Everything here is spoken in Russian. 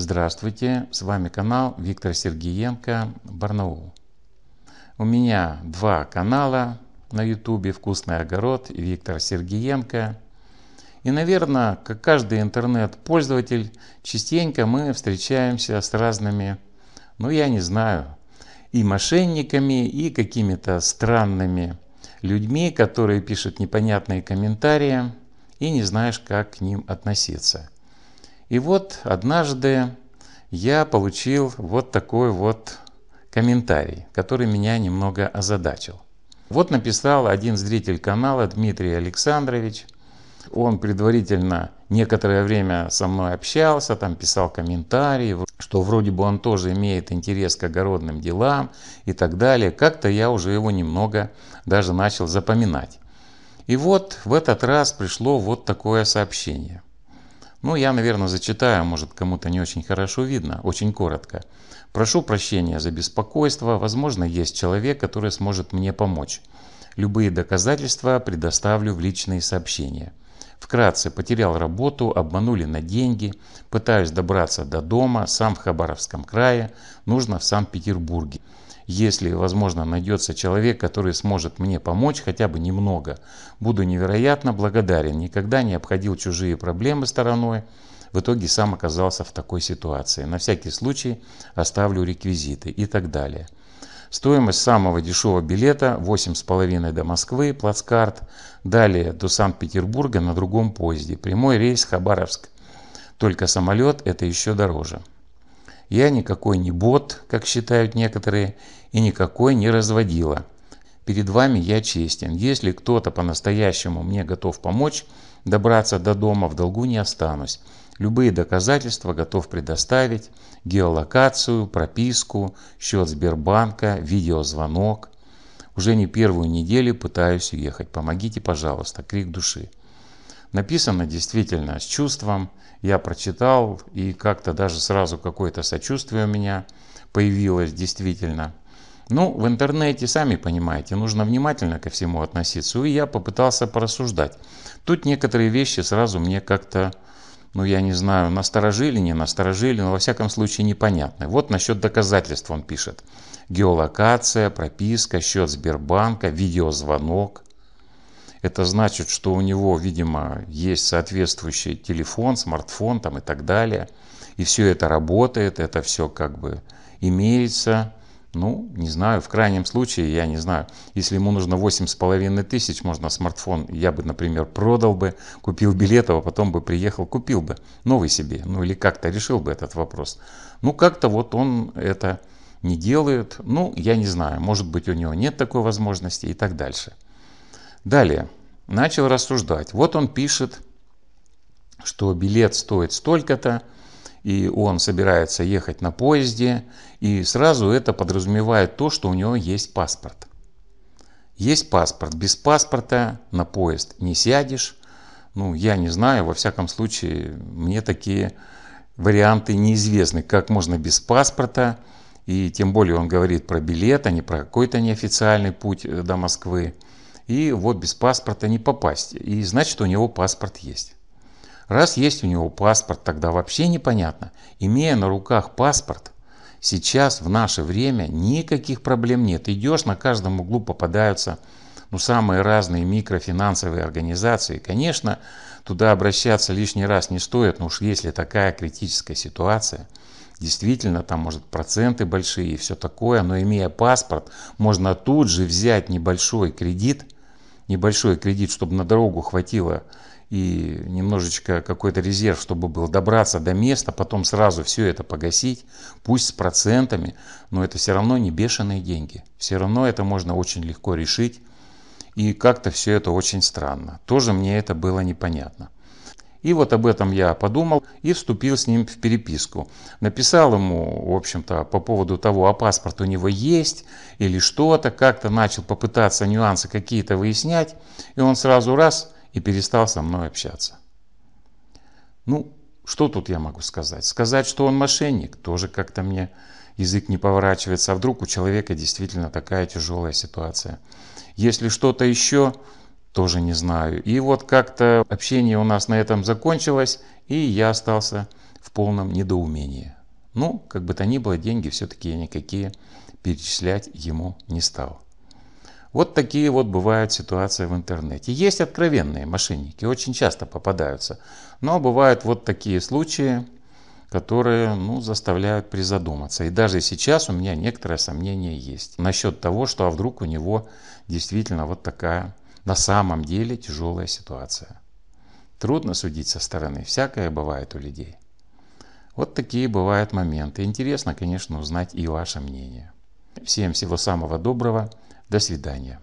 Здравствуйте, с вами канал Виктор Сергеенко, Барнаул. У меня два канала на ютубе «Вкусный огород» и «Виктор Сергеенко». И, наверное, как каждый интернет-пользователь, частенько мы встречаемся с разными, ну я не знаю, и мошенниками, и какими-то странными людьми, которые пишут непонятные комментарии и не знаешь, как к ним относиться – и вот однажды я получил вот такой вот комментарий, который меня немного озадачил. Вот написал один зритель канала Дмитрий Александрович. Он предварительно некоторое время со мной общался, там писал комментарии, что вроде бы он тоже имеет интерес к огородным делам и так далее. Как-то я уже его немного даже начал запоминать. И вот в этот раз пришло вот такое сообщение. Ну, я, наверное, зачитаю, может, кому-то не очень хорошо видно, очень коротко. Прошу прощения за беспокойство, возможно, есть человек, который сможет мне помочь. Любые доказательства предоставлю в личные сообщения. Вкратце, потерял работу, обманули на деньги, пытаюсь добраться до дома, сам в Хабаровском крае, нужно в Санкт-Петербурге. Если, возможно, найдется человек, который сможет мне помочь хотя бы немного, буду невероятно благодарен. Никогда не обходил чужие проблемы стороной. В итоге сам оказался в такой ситуации. На всякий случай оставлю реквизиты и так далее. Стоимость самого дешевого билета 8,5 до Москвы, плацкарт. Далее до Санкт-Петербурга на другом поезде. Прямой рейс Хабаровск. Только самолет это еще дороже. Я никакой не бот, как считают некоторые, и никакой не разводила. Перед вами я честен. Если кто-то по-настоящему мне готов помочь, добраться до дома в долгу не останусь. Любые доказательства готов предоставить. Геолокацию, прописку, счет Сбербанка, видеозвонок. Уже не первую неделю пытаюсь уехать. Помогите, пожалуйста. Крик души. Написано действительно с чувством. Я прочитал, и как-то даже сразу какое-то сочувствие у меня появилось действительно. Ну, в интернете, сами понимаете, нужно внимательно ко всему относиться. И я попытался порассуждать. Тут некоторые вещи сразу мне как-то, ну я не знаю, насторожили, не насторожили, но во всяком случае непонятны. Вот насчет доказательств он пишет. Геолокация, прописка, счет Сбербанка, видеозвонок. Это значит, что у него, видимо, есть соответствующий телефон, смартфон там и так далее. И все это работает, это все как бы имеется. Ну, не знаю, в крайнем случае, я не знаю, если ему нужно 8,5 тысяч, можно смартфон, я бы, например, продал бы, купил билет, а потом бы приехал, купил бы новый себе, ну или как-то решил бы этот вопрос. Ну, как-то вот он это не делает, ну, я не знаю, может быть, у него нет такой возможности и так дальше. Далее, начал рассуждать. Вот он пишет, что билет стоит столько-то, и он собирается ехать на поезде, и сразу это подразумевает то, что у него есть паспорт. Есть паспорт, без паспорта на поезд не сядешь. Ну, я не знаю, во всяком случае, мне такие варианты неизвестны, как можно без паспорта, и тем более он говорит про билет, а не про какой-то неофициальный путь э, до Москвы и вот без паспорта не попасть. И значит, у него паспорт есть. Раз есть у него паспорт, тогда вообще непонятно. Имея на руках паспорт, сейчас в наше время никаких проблем нет. Идешь, на каждом углу попадаются ну, самые разные микрофинансовые организации. Конечно, туда обращаться лишний раз не стоит, но уж если такая критическая ситуация, действительно там может проценты большие и все такое, но имея паспорт, можно тут же взять небольшой кредит – небольшой кредит, чтобы на дорогу хватило и немножечко какой-то резерв, чтобы был добраться до места, потом сразу все это погасить, пусть с процентами, но это все равно не бешеные деньги. Все равно это можно очень легко решить. И как-то все это очень странно. Тоже мне это было непонятно. И вот об этом я подумал и вступил с ним в переписку. Написал ему, в общем-то, по поводу того, а паспорт у него есть или что-то, как-то начал попытаться нюансы какие-то выяснять, и он сразу раз и перестал со мной общаться. Ну, что тут я могу сказать? Сказать, что он мошенник, тоже как-то мне язык не поворачивается, а вдруг у человека действительно такая тяжелая ситуация. Если что-то еще, тоже не знаю. И вот как-то общение у нас на этом закончилось, и я остался в полном недоумении. Ну, как бы то ни было, деньги все-таки я никакие перечислять ему не стал. Вот такие вот бывают ситуации в интернете. Есть откровенные мошенники, очень часто попадаются. Но бывают вот такие случаи, которые ну, заставляют призадуматься. И даже сейчас у меня некоторое сомнение есть насчет того, что а вдруг у него действительно вот такая на самом деле тяжелая ситуация. Трудно судить со стороны, всякое бывает у людей. Вот такие бывают моменты. Интересно, конечно, узнать и ваше мнение. Всем всего самого доброго. До свидания.